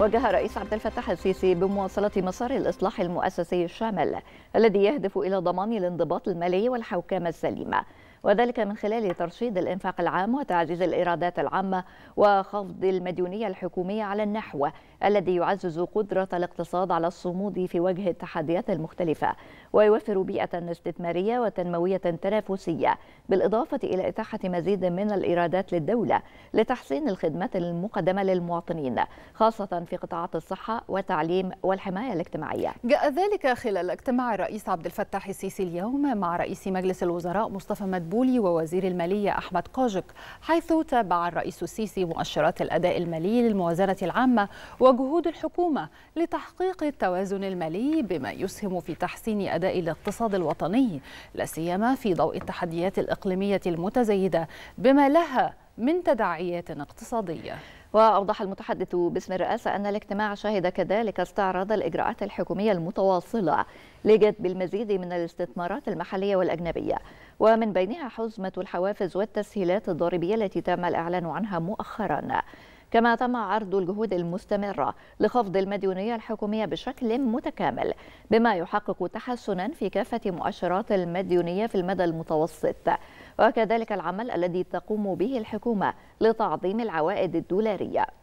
وجه رئيس عبد الفتاح السيسي بمواصلة مسار الإصلاح المؤسسي الشامل الذي يهدف إلى ضمان الانضباط المالي والحوكمة السليمة وذلك من خلال ترشيد الإنفاق العام وتعزيز الإيرادات العامة وخفض المديونية الحكومية على النحو الذي يعزز قدرة الاقتصاد على الصمود في وجه التحديات المختلفة ويوفر بيئة استثمارية وتنموية تنافسية بالإضافة إلى إتاحة مزيد من الإيرادات للدولة لتحسين الخدمات المقدمة للمواطنين خاصة في قطاعات الصحة والتعليم والحماية الاجتماعية جاء ذلك خلال اجتماع الرئيس عبد الفتاح السيسي اليوم مع رئيس مجلس الوزراء مصطفى مدبولي البولي ووزير المالية أحمد قاجك حيث تابع الرئيس السيسي مؤشرات الأداء المالي للموازنة العامة وجهود الحكومة لتحقيق التوازن المالي بما يسهم في تحسين أداء الاقتصاد الوطني لا سيما في ضوء التحديات الإقليمية المتزايدة بما لها من تداعيات اقتصادية وأوضح المتحدث باسم الرئاسة أن الاجتماع شهد كذلك استعراض الإجراءات الحكومية المتواصلة لجذب بالمزيد من الاستثمارات المحلية والأجنبية ومن بينها حزمة الحوافز والتسهيلات الضريبية التي تم الإعلان عنها مؤخراً كما تم عرض الجهود المستمرة لخفض المديونية الحكومية بشكل متكامل بما يحقق تحسنا في كافة مؤشرات المديونية في المدى المتوسط وكذلك العمل الذي تقوم به الحكومة لتعظيم العوائد الدولارية